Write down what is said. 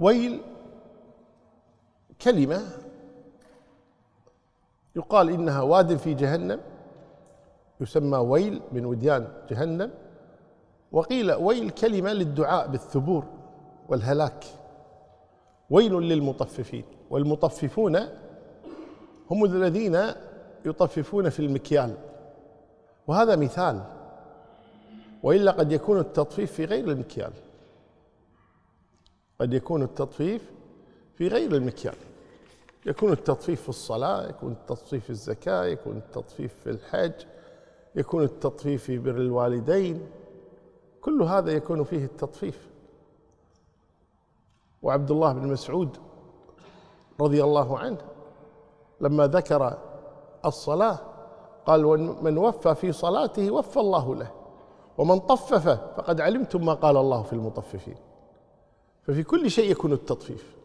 ويل كلمة يقال إنها واد في جهنم يسمى ويل من وديان جهنم وقيل ويل كلمة للدعاء بالثبور والهلاك ويل للمطففين والمطففون هم الذين يطففون في المكيال وهذا مثال وإلا قد يكون التطفيف في غير المكيال قد يكون التطفيف في غير المكيال يكون التطفيف في الصلاة يكون التطفيف في الزكاة يكون التطفيف في الحج يكون التطفيف في بر الوالدين كل هذا يكون فيه التطفيف وعبد الله بن مسعود رضي الله عنه لما ذكر الصلاة قال من وفى في صلاته وفى الله له ومن طفف فقد علمتم ما قال الله في المطففين ففي كل شيء يكون التطفيف